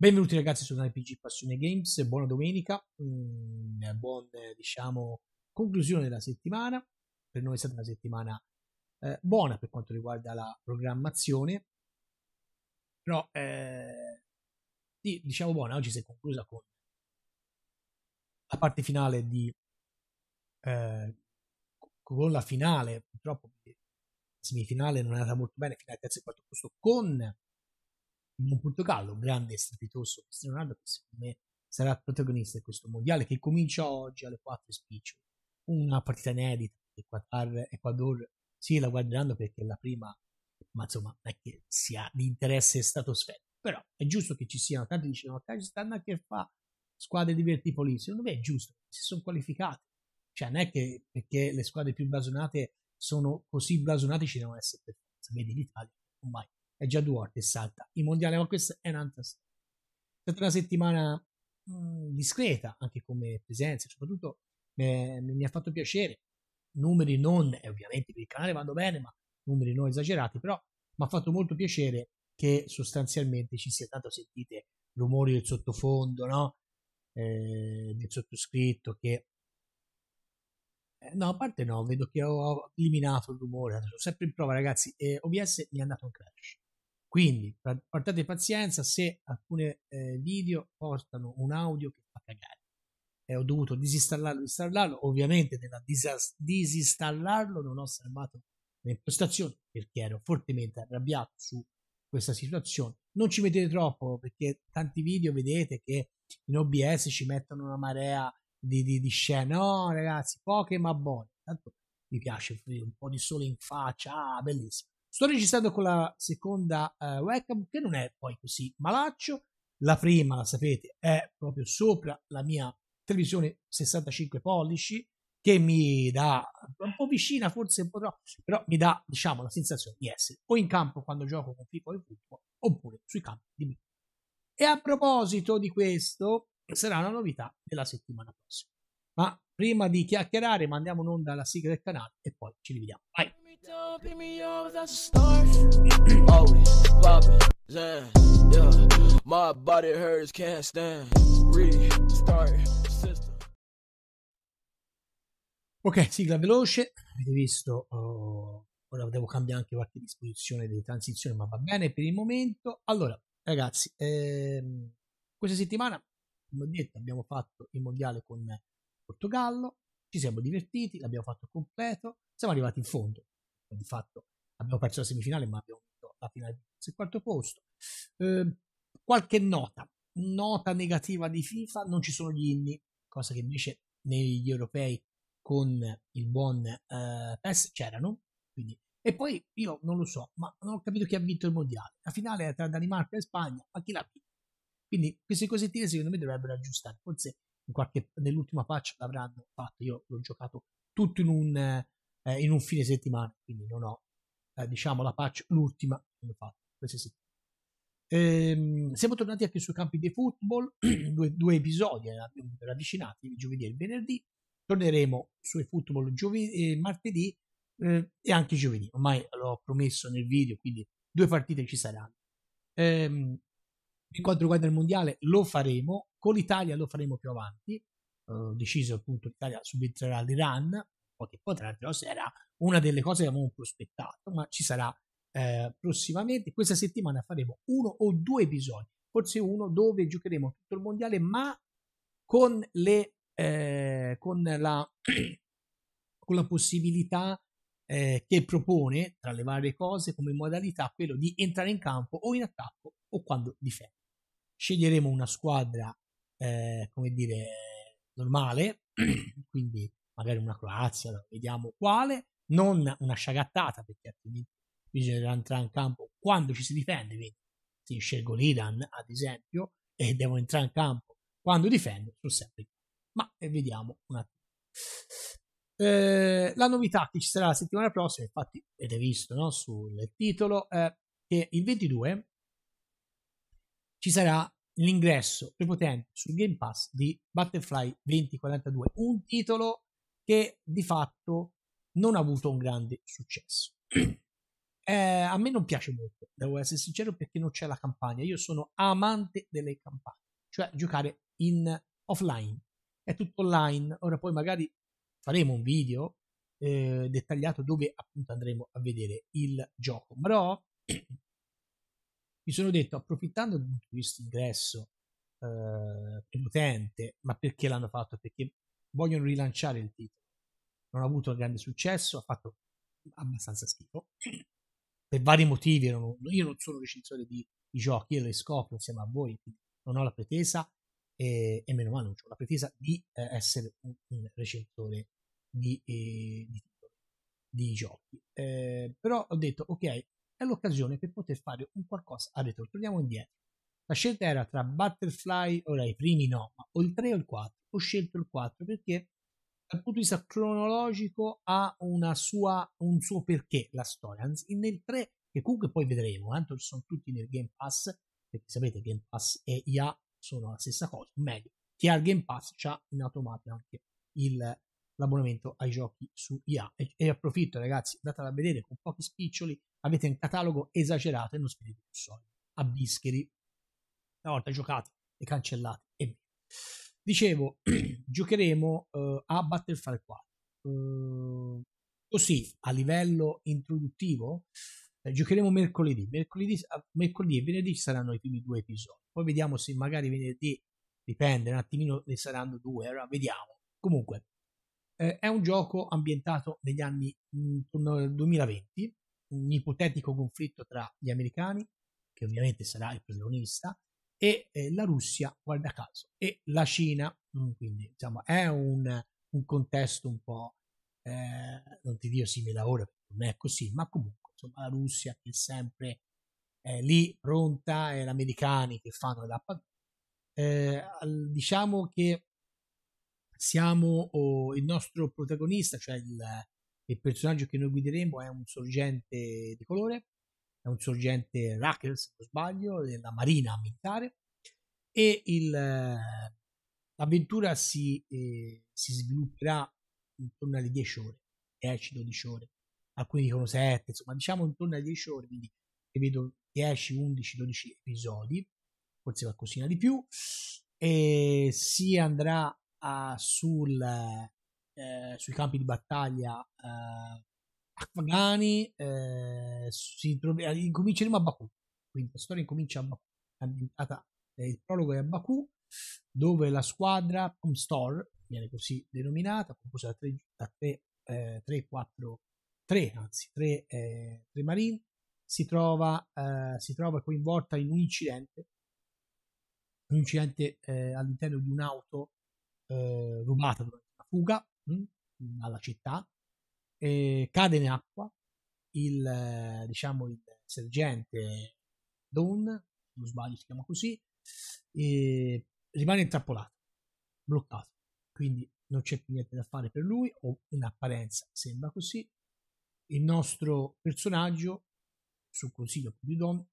Benvenuti ragazzi su RPG Passione Games, buona domenica, mm, buona diciamo, conclusione della settimana, per noi è stata una settimana eh, buona per quanto riguarda la programmazione, però eh, sì, diciamo buona, oggi si è conclusa con la parte finale di... Eh, con la finale, purtroppo la semifinale non è andata molto bene, fino terzo e quarto posto con in Portogallo, un grande e strepitoso Cristiano Ronaldo che secondo me sarà protagonista di questo mondiale che comincia oggi alle 4 spiccio. Una partita inedita di Qatar Ecuador, sì, la guarderanno perché è la prima, ma insomma, non è che sia di interesse stratosferico. Però è giusto che ci siano, tanti dicono che dicevano, Kyrgyzstan che fa squadre divertipoli, secondo me è giusto, si sono qualificate. Cioè, non è che perché le squadre più blasonate sono così blasonate ci devono essere per forza, vedi l'Italia, ormai è già due volte salta i mondiale, ma questa è un'altra storia. È stata una settimana mh, mm, discreta anche come presenza, soprattutto me, mi ha fatto piacere. Numeri non, eh, ovviamente per il canale vanno bene, ma numeri non esagerati, però mi ha fatto molto piacere che sostanzialmente ci sia tanto sentite rumori del sottofondo, no? Eh, del sottoscritto che eh, no, a parte no, vedo che ho eliminato il rumore, sono sempre in prova ragazzi e OBS mi è andato un crash quindi portate pazienza se alcuni eh, video portano un audio che fa cagare. E ho dovuto disinstallarlo, installarlo. Ovviamente nella disas- disinstallarlo non ho salvato le impostazioni perché ero fortemente arrabbiato su questa situazione. Non ci mettete troppo perché tanti video vedete che in OBS ci mettono una marea di, di, di scene. No, ragazzi, poche ma buone. Tanto mi piace un po' di sole in faccia, ah, bellissimo. Sto registrando con la seconda eh, webcam che non è poi così malaccio. La prima, la sapete, è proprio sopra la mia televisione 65 pollici che mi dà un po' vicina, forse un po' troppo, però mi dà, diciamo, la sensazione di essere o in campo quando gioco con FIFA e football oppure sui campi di me. E a proposito di questo, sarà una novità della settimana prossima. Ma prima di chiacchierare, mandiamo in onda la sigla del canale e poi ci rivediamo. Bye! Ok, sigla veloce. Avete visto, oh, ora devo cambiare anche qualche disposizione di transizione, ma va bene per il momento. Allora, ragazzi, ehm, questa settimana, come ho detto, abbiamo fatto il mondiale con Portogallo, ci siamo divertiti, l'abbiamo fatto completo, siamo arrivati in fondo di fatto abbiamo perso la semifinale ma abbiamo vinto la finale del quarto posto. Eh, qualche nota, nota negativa di FIFA, non ci sono gli inni, cosa che invece negli europei con il buon eh, PES c'erano, quindi e poi io non lo so, ma non ho capito chi ha vinto il mondiale. La finale è tra Danimarca e Spagna, ma chi l'ha vinto? Quindi queste cosettine secondo me dovrebbero aggiustare. Forse qualche, nell'ultima patch l'avranno fatto. Io l'ho giocato tutto in un, eh, in un fine settimana, quindi non ho eh, diciamo la patch l'ultima che ho fatto questa settimana. Ehm, siamo tornati anche sui campi di football, due, due, episodi eh, ravvicinati, il giovedì e il venerdì, torneremo sui football giovedì, martedì eh, e anche giovedì, ormai l'ho promesso nel video, quindi due partite ci saranno. Ehm, per quanto riguarda il mondiale lo faremo, con l'Italia lo faremo più avanti, ho deciso appunto l'Italia subentrerà all'Iran, po' che poi tra le una delle cose che abbiamo prospettato, ma ci sarà eh, prossimamente. Questa settimana faremo uno o due episodi, forse uno dove giocheremo tutto il mondiale, ma con, le, eh, con, la, con la possibilità eh, che propone, tra le varie cose, come modalità quello di entrare in campo o in attacco o quando difende. Sceglieremo una squadra, eh, come dire, normale, quindi magari una Croazia, vediamo quale, non una sciagattata perché altrimenti bisognerà entrare in campo quando ci si difende, quindi se scelgo l'Iran ad esempio e devo entrare in campo quando difendo, sono sempre qui. Ma eh, vediamo un attimo. Eh, la novità che ci sarà la settimana prossima, infatti avete visto no, sul titolo, è che il 22 ci sarà l'ingresso prepotente sul Game Pass di Butterfly 2042, un titolo che di fatto non ha avuto un grande successo. Eh, a me non piace molto, devo essere sincero, perché non c'è la campagna. Io sono amante delle campagne, cioè giocare in offline. È tutto online. Ora poi magari faremo un video eh, dettagliato dove appunto andremo a vedere il gioco. Però mi sono detto, approfittando di questo ingresso eh, potente, ma perché l'hanno fatto? Perché vogliono rilanciare il titolo non ha avuto grande successo, ha fatto abbastanza schifo. Per vari motivi, io non sono recensore di, di giochi, io le scopro insieme a voi, non ho la pretesa e, e meno male non ho la pretesa di eh, essere un, un, recensore di, eh, di, di giochi. Eh, però ho detto, ok, è l'occasione per poter fare un qualcosa Ha detto, torniamo indietro. La scelta era tra Butterfly, ora i primi no, ma o il 3 o il 4. Ho scelto il 4 perché dal punto di vista cronologico ha sua, un suo perché la storia. Anzi, nel 3, che comunque poi vedremo, tanto eh, sono tutti nel Game Pass, perché sapete Game Pass e IA sono la stessa cosa, meglio, chi ha il Game Pass ha in automatico anche il, l'abbonamento ai giochi su IA. E, e approfitto ragazzi, datela a vedere, con pochi spiccioli avete un catalogo esagerato e non spendete più soldi. A bischeri, una volta giocate e cancellate e Dicevo, giocheremo uh, a Battlefield 4. Uh, eh, così, a livello introduttivo, eh, giocheremo mercoledì. Mercoledì, ah, mercoledì e venerdì ci saranno i primi due episodi. Poi vediamo se magari venerdì, dipende, un attimino ne saranno due, allora vediamo. Comunque, eh, è un gioco ambientato negli anni mh, mm, 2020, un ipotetico conflitto tra gli americani, che ovviamente sarà il protagonista, e eh, la Russia, guarda caso, e la Cina, Mm, quindi diciamo, è un, un contesto un po', eh, non ti dico simile a ora, non è così, ma comunque insomma, la Russia che è sempre eh, lì pronta e gli americani che fanno la eh, diciamo che siamo oh, il nostro protagonista, cioè il, il, personaggio che noi guideremo è un sorgente di colore, è un sorgente Rackers, se non sbaglio, della Marina militare e il L'avventura si, eh, si svilupperà intorno alle 10 ore, 10-12 ore, alcuni dicono 7, insomma diciamo intorno alle 10 ore, quindi vedo 10, 11, 12 episodi, forse qualcosina di più, e si andrà a, sul, eh, sui campi di battaglia eh, afghani, eh, si trov- incominceremo a Baku, quindi la storia incomincia a Baku, ambientata, eh, il prologo è a Baku, dove la squadra Home Store viene così denominata, composta da 3, 4, 3, anzi 3, eh, Marine, si trova, eh, si trova coinvolta in un incidente, un incidente eh, all'interno di un'auto eh, rubata durante una fuga mh, mm, alla città, cade in acqua, il, eh, diciamo, il sergente Dawn, se non sbaglio si chiama così, rimane intrappolato, bloccato. Quindi non c'è più niente da fare per lui, o in apparenza sembra così. Il nostro personaggio, sul consiglio di Don,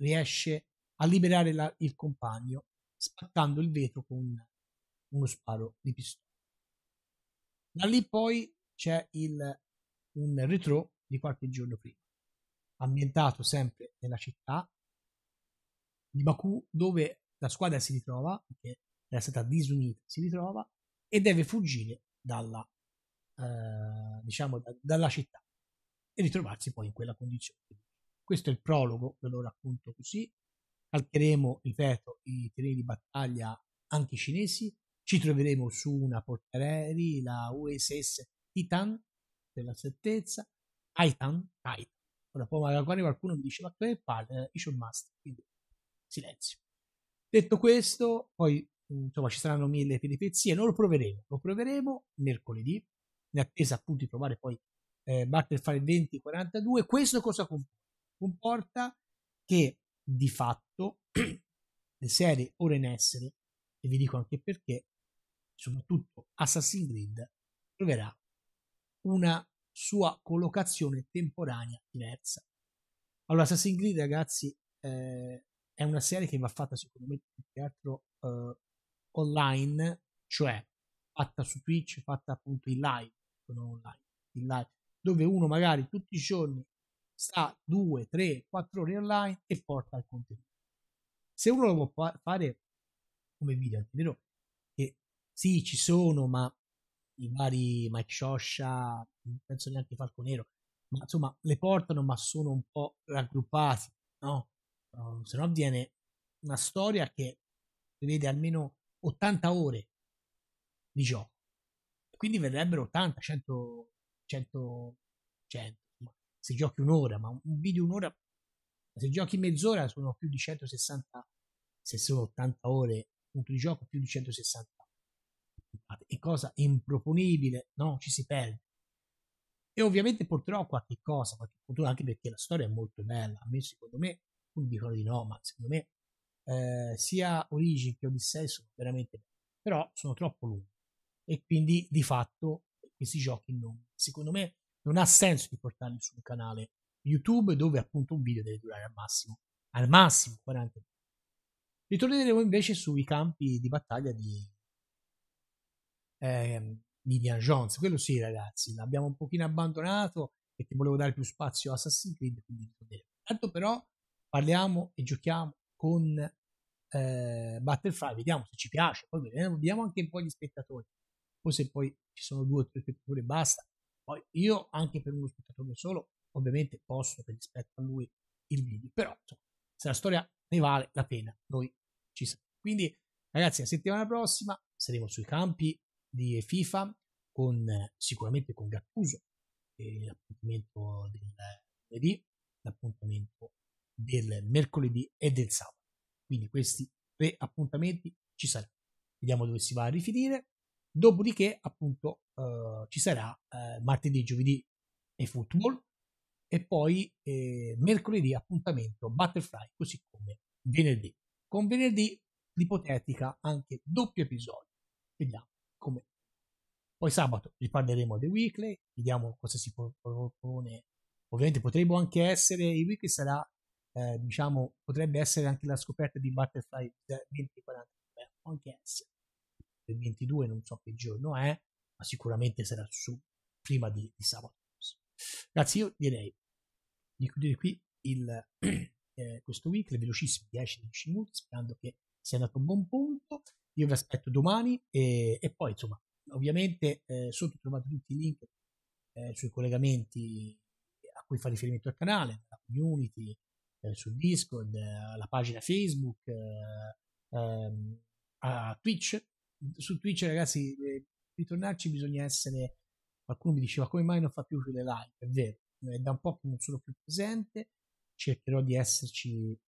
riesce a liberare la, il compagno spaccando il vetro con uno sparo di pistola. Da lì poi c'è il, un retro di qualche giorno prima, ambientato sempre nella città di Baku, dove la squadra si ritrova, che era stata disunita, si ritrova e deve fuggire dalla, eh, diciamo, da, dalla città e ritrovarsi poi in quella condizione. Questo è il prologo, ve lo racconto così. Calcheremo, ripeto, i terreni di battaglia anche cinesi. Ci troveremo su una portaerei, la USS Titan, per la certezza, Titan, Titan. Ora, poi magari qualcuno mi dice, ma che parla? Eh, Io sono master, quindi silenzio. Detto questo, poi mhmm, insomma ci saranno mille peripezie, non lo proveremo, lo proveremo mercoledì, in attesa appunto di provare poi eh, Battlefile 2042. Questo cosa comporta? Comporta che di fatto le serie ora in essere, e vi dico anche perché, soprattutto Assassin's Creed, troverà una sua collocazione temporanea diversa. Allora, Assassin's Creed, ragazzi, eh, è una serie che va fatta secondo me più che altro uh, online, cioè fatta su Twitch, fatta appunto in live, non online, in live, dove uno magari tutti i giorni sta 2, 3, 4 ore online e porta il contenuto. Se uno lo può fare come video, è vero che sì, ci sono, ma i vari Mike Shosha, penso neanche Falconero, ma insomma le portano, ma sono un po' raggruppati, no? Ehm, se no viene una storia che prevede almeno 80 ore di gioco. Quindi verrebbero 80, 100, 100, 100. Se giochi un'ora, ma un video un'ora, se giochi mezz'ora sono più di 160, se sono 80 ore, punto di gioco più di 160. E cosa improponibile, no? Ci si perde. E ovviamente porterò qualche cosa, qualche cultura, anche perché la storia è molto bella. A me, secondo me, alcuni dicono di no, ma secondo me eh, sia Origin che Odyssey sono veramente belli, però sono troppo lunghi e quindi di fatto questi giochi non, secondo me non ha senso di portarli su un canale YouTube dove appunto un video deve durare al massimo, al massimo 40 minuti. Ritorneremo invece sui campi di battaglia di, eh, Jones, quello sì ragazzi, l'abbiamo un pochino abbandonato perché volevo dare più spazio a Assassin's Creed, quindi ritorneremo. Tanto però parliamo e giochiamo con eh, Battlefly, vediamo se ci piace, poi vediamo anche un po' gli spettatori, poi se poi ci sono due o tre spettatori e basta, poi io anche per uno spettatore solo ovviamente posso per rispetto a lui il video, però se la storia ne vale la pena, noi ci siamo. Quindi ragazzi, la settimana prossima saremo sui campi di FIFA con sicuramente con Gattuso, l'appuntamento del lunedì, l'appuntamento del mercoledì e del sabato. Quindi questi tre appuntamenti ci saranno. Vediamo dove si va a rifinire. Dopodiché, appunto, eh, ci sarà eh, martedì, giovedì e football e poi eh, mercoledì appuntamento Butterfly, così come venerdì. Con venerdì l'ipotetica anche doppio episodio. Vediamo come. Poi sabato riparleremo dei weekly, vediamo cosa si propone. Ovviamente potrebbe anche essere, il weekly sarà eh, diciamo, potrebbe essere anche la scoperta di Butterfly 2040, anche essere del 22, non so che giorno è, ma sicuramente sarà su prima di, di sabato. Grazie, io direi di chiudere qui il, eh, questo weekly, velocissimo, 10-10 minuti, sperando che sia andato a buon punto. Io vi aspetto domani e, e poi, insomma, ovviamente eh, sotto trovate tutti i link eh, sui collegamenti a cui fa riferimento al canale, la community, eh, su Discord, alla pagina Facebook, eh, ehm, a Twitch. Su Twitch, ragazzi, per eh, ritornarci bisogna essere. Qualcuno mi diceva come mai non fa più le live, è vero, è da un po' che non sono più presente, cercherò di esserci,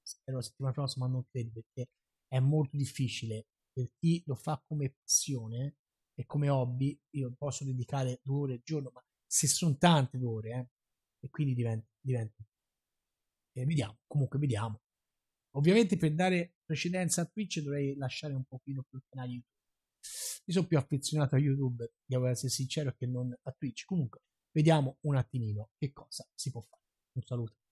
spero la settimana prossima, ma non credo perché è molto difficile per chi lo fa come passione e come hobby, io posso dedicare due ore al giorno, ma se sono tante due ore, eh, e quindi diventa, diventa e vediamo, comunque vediamo. Ovviamente per dare precedenza a Twitch dovrei lasciare un pochino più il canale YouTube. Mi sono più affezionato a YouTube, devo essere sincero, che non a Twitch. Comunque, vediamo un attimino che cosa si può fare. Un saluto.